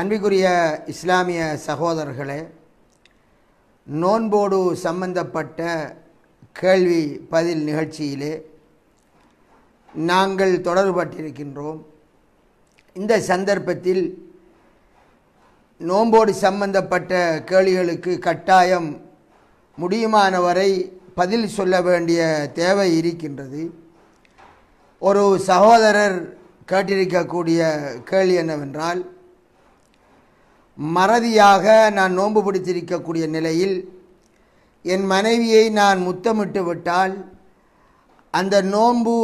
அன்பிக்குரிய இஸ்லாமிய சகோதரர்களே நோன்போடு சம்பந்தப்பட்ட கேள்வி பதில் நிகழ்ச்சியிலே நாங்கள் தொடர்பட்டிருக்கின்றோம் இந்த சந்தர்ப்பத்தில் நோன்போடு சம்பந்தப்பட்ட கேள்விகளுக்கு கட்டாயம் முடியுமானவரை பதில் சொல்ல வேண்டிய தேவை இருக்கின்றது ஒரு சகோதரர் கேட்டிருக்கக்கூடிய கேள்வி என்னவென்றால் மறதியாக நான் நோன்பு பிடித்திருக்கக்கூடிய நிலையில் என் மனைவியை நான் முத்தமிட்டு விட்டால் அந்த நோன்பு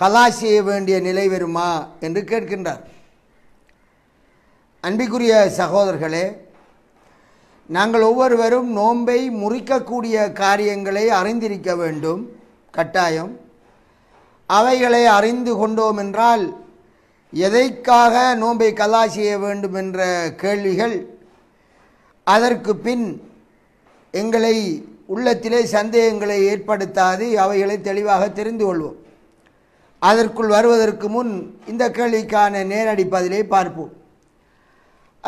கலா செய்ய வேண்டிய நிலை வருமா என்று கேட்கின்றார் அன்பிக்குரிய சகோதரர்களே நாங்கள் ஒவ்வொருவரும் நோன்பை முறிக்கக்கூடிய காரியங்களை அறிந்திருக்க வேண்டும் கட்டாயம் அவைகளை அறிந்து கொண்டோம் என்றால் எதைக்காக நோன்பை கல்லா செய்ய வேண்டும் என்ற கேள்விகள் அதற்கு பின் எங்களை உள்ளத்திலே சந்தேகங்களை ஏற்படுத்தாது அவைகளை தெளிவாக தெரிந்து கொள்வோம் அதற்குள் வருவதற்கு முன் இந்த கேள்விக்கான நேரடி பதிலை பார்ப்போம்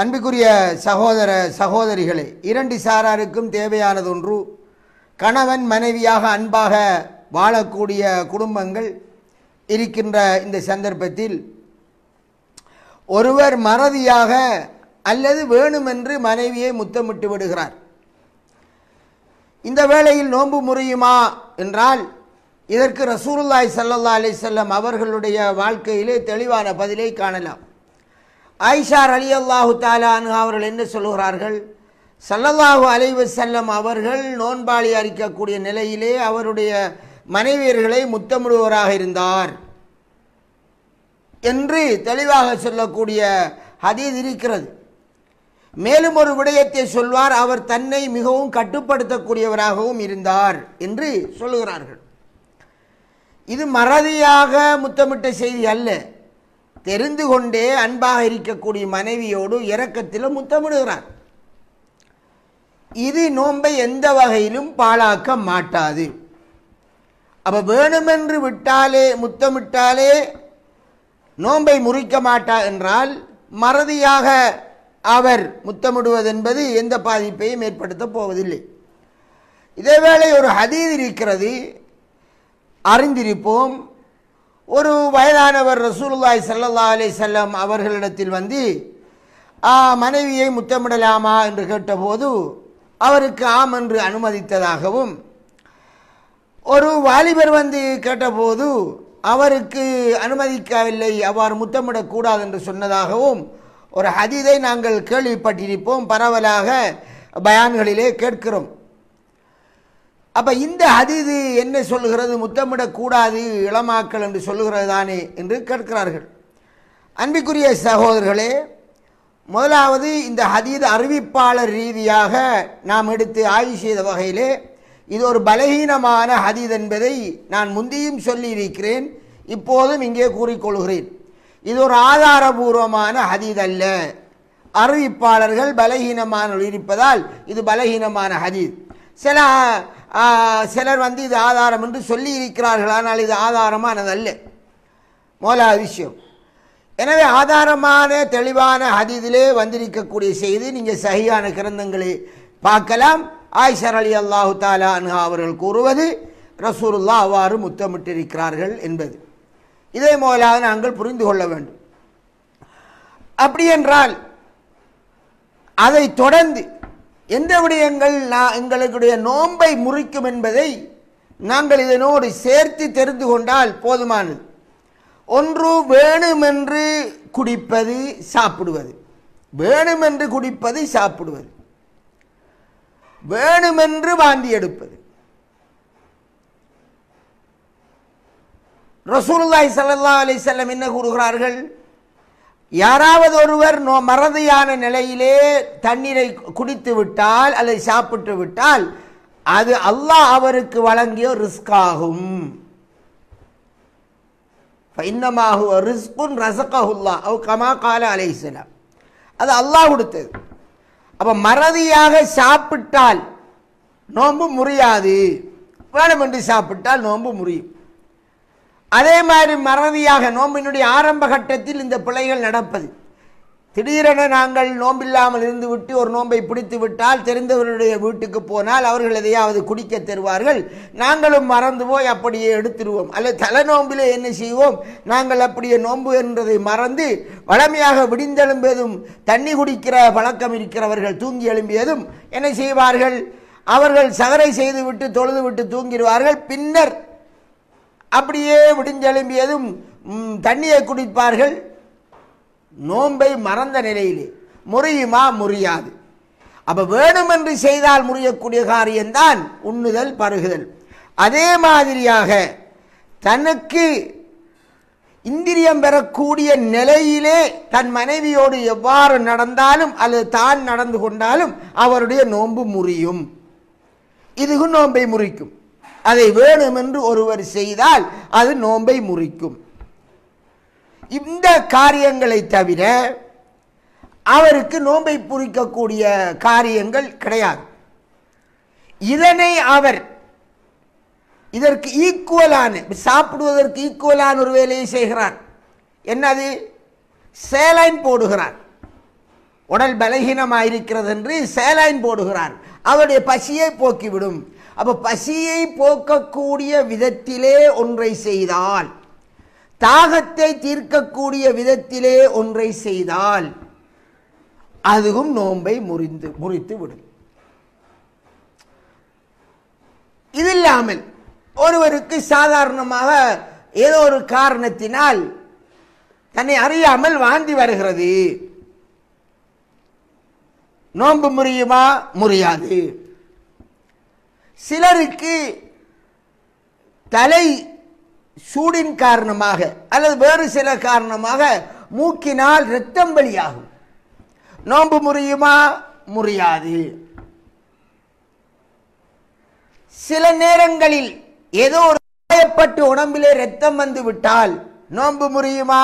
அன்புக்குரிய சகோதர சகோதரிகளே இரண்டு சாராருக்கும் தேவையானது ஒன்று கணவன் மனைவியாக அன்பாக வாழக்கூடிய குடும்பங்கள் இருக்கின்ற இந்த சந்தர்ப்பத்தில் ஒருவர் மறதியாக அல்லது வேணுமென்று மனைவியை முத்தமிட்டு விடுகிறார் இந்த வேளையில் நோன்பு முறியுமா என்றால் இதற்கு ரசூருல்லாய் சல்லா அலி செல்லம் அவர்களுடைய வாழ்க்கையிலே தெளிவான பதிலை காணலாம் ஆயிஷார் அலி அல்லாஹு தாலானு அவர்கள் என்ன சொல்கிறார்கள் சல்லல்லாஹு அலைவு செல்லம் அவர்கள் நோன்பாளி அறிக்கக்கூடிய நிலையிலே அவருடைய மனைவியர்களை முத்தமிடுவராக இருந்தார் என்று தெளிவாக சொல்லக்கூடிய ஹதீத் இருக்கிறது மேலும் ஒரு விடயத்தை சொல்வார் அவர் தன்னை மிகவும் கட்டுப்படுத்தக்கூடியவராகவும் இருந்தார் என்று சொல்லுகிறார்கள் இது மறதியாக முத்தமிட்ட செய்தி அல்ல தெரிந்து கொண்டே அன்பாக இருக்கக்கூடிய மனைவியோடு இரக்கத்தில் முத்தமிடுகிறார் இது நோன்பை எந்த வகையிலும் பாழாக்க மாட்டாது அப்போ வேணுமென்று விட்டாலே முத்தமிட்டாலே நோன்பை முறிக்க மாட்டா என்றால் மறதியாக அவர் முத்தமிடுவது என்பது எந்த பாதிப்பையும் ஏற்படுத்த போவதில்லை இதேவேளை ஒரு ஹதீர் இருக்கிறது அறிந்திருப்போம் ஒரு வயதானவர் ரசூலுல்லாய் சல்லா அலி செல்லம் அவர்களிடத்தில் வந்து மனைவியை முத்தமிடலாமா என்று கேட்டபோது அவருக்கு ஆம் என்று அனுமதித்ததாகவும் ஒரு வாலிபர் வந்து கேட்டபோது அவருக்கு அனுமதிக்கவில்லை அவ்வாறு முத்தமிடக்கூடாது என்று சொன்னதாகவும் ஒரு ஹதீதை நாங்கள் கேள்விப்பட்டிருப்போம் பரவலாக பயான்களிலே கேட்கிறோம் அப்போ இந்த ஹதீது என்ன சொல்கிறது முத்தமிடக்கூடாது இளமாக்கள் என்று சொல்லுகிறது தானே என்று கேட்கிறார்கள் அன்பிக்குரிய சகோதரர்களே முதலாவது இந்த ஹதீது அறிவிப்பாளர் ரீதியாக நாம் எடுத்து ஆய்வு செய்த வகையிலே இது ஒரு பலகீனமான ஹதீத் என்பதை நான் முந்தியும் சொல்லியிருக்கிறேன் இப்போதும் இங்கே கூறிக்கொள்கிறேன் இது ஒரு ஆதாரபூர்வமான ஹதீத் அல்ல அறிவிப்பாளர்கள் பலகீனமான இருப்பதால் இது பலகீனமான ஹதீத் சில சிலர் வந்து இது ஆதாரம் என்று சொல்லி இருக்கிறார்கள் ஆனால் இது ஆதாரமானதல்ல மோலா விஷயம் எனவே ஆதாரமான தெளிவான ஹதீதிலே வந்திருக்கக்கூடிய செய்தி நீங்கள் சரியான கிரந்தங்களை பார்க்கலாம் ஆயிஷர் அலி அல்லாஹு தாலா அனுஹா அவர்கள் கூறுவது ரசூருல்லா அவ்வாறு முத்தமிட்டிருக்கிறார்கள் என்பது இதே மூலமாக நாங்கள் புரிந்து கொள்ள வேண்டும் அப்படி என்றால் அதை தொடர்ந்து எந்த விடயங்கள் நான் எங்களுடைய நோன்பை முறிக்கும் என்பதை நாங்கள் இதனோடு சேர்த்து தெரிந்து கொண்டால் போதுமானது ஒன்று வேணுமென்று குடிப்பது சாப்பிடுவது வேணுமென்று குடிப்பது சாப்பிடுவது வேணுமென்று வாந்தி எடுப்பது ரசூலுல்லாய் சல்லா அலி செல்லம் என்ன கூறுகிறார்கள் யாராவது ஒருவர் நோ மறதியான நிலையிலே தண்ணீரை குடித்து விட்டால் அல்லது சாப்பிட்டு விட்டால் அது அல்லாஹ் அவருக்கு வழங்கிய ரிஸ்க் ஆகும் ரிஸ்குன் ரசகஹுல்லா கமா கால அலைசலாம் அது அல்லாஹ் கொடுத்தது அப்போ மறதியாக சாப்பிட்டால் நோன்பு முறியாது வேணுமென்று சாப்பிட்டால் நோன்பு முறியும் அதே மாதிரி மறதியாக நோம்பினுடைய ஆரம்ப கட்டத்தில் இந்த பிழைகள் நடப்பது திடீரென நாங்கள் நோம்பில்லாமல் இருந்துவிட்டு ஒரு நோன்பை பிடித்து விட்டால் தெரிந்தவருடைய வீட்டுக்கு போனால் அவர்கள் எதையாவது குடிக்க தருவார்கள் நாங்களும் மறந்து போய் அப்படியே எடுத்துருவோம் அல்ல தலை நோம்பிலே என்ன செய்வோம் நாங்கள் அப்படியே நோன்பு என்றதை மறந்து வளமையாக விடிந்தெழும்பியதும் தண்ணி குடிக்கிற பழக்கம் இருக்கிறவர்கள் தூங்கி எழும்பியதும் என்ன செய்வார்கள் அவர்கள் சகரை செய்துவிட்டு தொழுதுவிட்டு தூங்கிடுவார்கள் பின்னர் அப்படியே விடிஞ்செழும்பியதும் தண்ணியை குடிப்பார்கள் நோன்பை மறந்த நிலையிலே முறியுமா முறியாது அப்போ வேணுமென்று செய்தால் முறியக்கூடிய காரியம்தான் உண்ணுதல் பருகுதல் அதே மாதிரியாக தனக்கு இந்திரியம் பெறக்கூடிய நிலையிலே தன் மனைவியோடு எவ்வாறு நடந்தாலும் அல்லது தான் நடந்து கொண்டாலும் அவருடைய நோன்பு முறியும் இதுவும் நோன்பை முறிக்கும் அதை வேணுமென்று ஒருவர் செய்தால் அது நோன்பை முறிக்கும் இந்த காரியங்களை தவிர அவருக்கு நோன்பை புரிக்கக்கூடிய காரியங்கள் கிடையாது இதனை அவர் இதற்கு ஈக்குவலான சாப்பிடுவதற்கு ஈக்குவலான ஒரு வேலையை செய்கிறார் என்னது சேலைன் போடுகிறார் உடல் பலகீனமாக இருக்கிறது என்று சேலைன் போடுகிறார் அவருடைய பசியை போக்கிவிடும் அப்போ பசியை போக்கக்கூடிய விதத்திலே ஒன்றை செய்தால் தாகத்தை தீர்க்கக்கூடிய விதத்திலே ஒன்றை செய்தால் அதுவும் நோன்பை முறிந்து முறித்து விடும் இது இல்லாமல் ஒருவருக்கு சாதாரணமாக ஏதோ ஒரு காரணத்தினால் தன்னை அறியாமல் வாந்தி வருகிறது நோன்பு முறியுமா முறியாது சிலருக்கு தலை சூடின் காரணமாக அல்லது வேறு சில காரணமாக மூக்கினால் இரத்தம் வெளியாகும் நோன்பு முறியுமா முறியாது சில நேரங்களில் ஏதோ ஒரு காயப்பட்டு உடம்பிலே ரத்தம் வந்து விட்டால் நோன்பு முறியுமா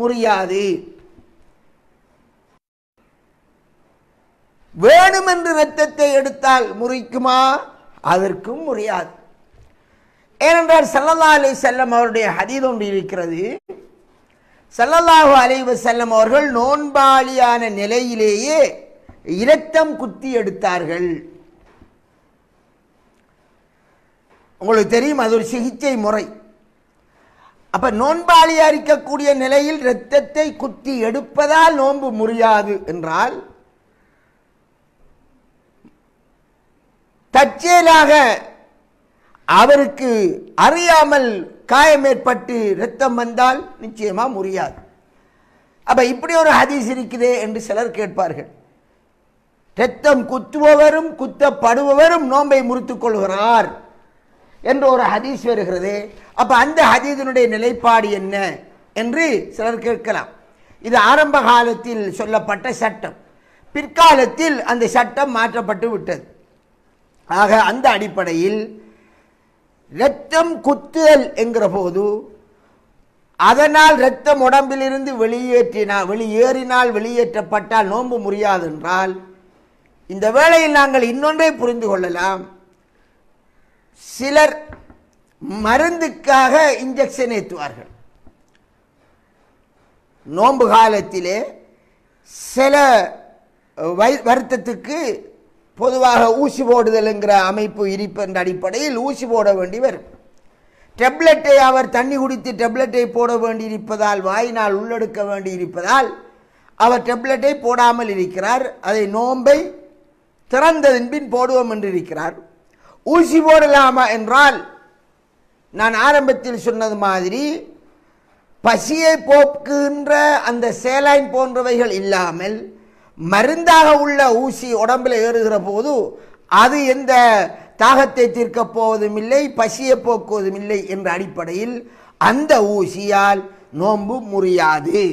முறியாது வேணுமென்று ரத்தத்தை எடுத்தால் முறிக்குமா அதற்கும் முறியாது ஏனென்றால் சல்லல்லா அலி செல்லம் அவருடைய ஹதீத் ஒன்று இருக்கிறது சல்லல்லாஹு அலைவ செல்லம் அவர்கள் நோன்பாளியான நிலையிலேயே இரத்தம் குத்தி எடுத்தார்கள் உங்களுக்கு தெரியும் அது ஒரு சிகிச்சை முறை அப்போ நோன்பாளி இருக்கக்கூடிய நிலையில் இரத்தத்தை குத்தி எடுப்பதால் நோன்பு முறியாது என்றால் தற்செயலாக அவருக்கு அறியாமல் காயம் ஏற்பட்டு ரத்தம் வந்தால் நிச்சயமாக முடியாது அப்போ இப்படி ஒரு ஹதீஸ் இருக்குதே என்று சிலர் கேட்பார்கள் ரத்தம் குத்துபவரும் குத்தப்படுபவரும் நோம்பை முறித்துக் கொள்கிறார் என்று ஒரு ஹதீஸ் வருகிறது அப்போ அந்த ஹதீதனுடைய நிலைப்பாடு என்ன என்று சிலர் கேட்கலாம் இது ஆரம்ப காலத்தில் சொல்லப்பட்ட சட்டம் பிற்காலத்தில் அந்த சட்டம் மாற்றப்பட்டு விட்டது ஆக அந்த அடிப்படையில் இரத்தம் குத்துதல் என்கிற போது அதனால் இரத்தம் உடம்பிலிருந்து வெளியேற்றினால் வெளியேறினால் வெளியேற்றப்பட்டால் நோன்பு முடியாது என்றால் இந்த வேளையில் நாங்கள் இன்னொன்றை புரிந்து கொள்ளலாம் சிலர் மருந்துக்காக இன்ஜெக்ஷன் ஏற்றுவார்கள் நோன்பு காலத்திலே சில வருத்தத்துக்கு பொதுவாக ஊசி என்கிற அமைப்பு என்ற அடிப்படையில் ஊசி போட வேண்டி வரும் டெப்லெட்டை அவர் தண்ணி குடித்து டெப்லெட்டை போட வேண்டியிருப்பதால் வாயினால் உள்ளெடுக்க வேண்டியிருப்பதால் அவர் டெப்லெட்டை போடாமல் இருக்கிறார் அதை நோன்பை திறந்ததின் பின் போடுவோம் என்று இருக்கிறார் ஊசி போடலாமா என்றால் நான் ஆரம்பத்தில் சொன்னது மாதிரி பசியை போக்குகின்ற அந்த சேலாயின் போன்றவைகள் இல்லாமல் மருந்தாக உள்ள ஊசி உடம்பில் ஏறுகிற போது அது எந்த தாகத்தை தீர்க்கப் போவதும் இல்லை பசியை போக்குவதும் இல்லை என்ற அடிப்படையில் அந்த ஊசியால் நோன்பு முறியாது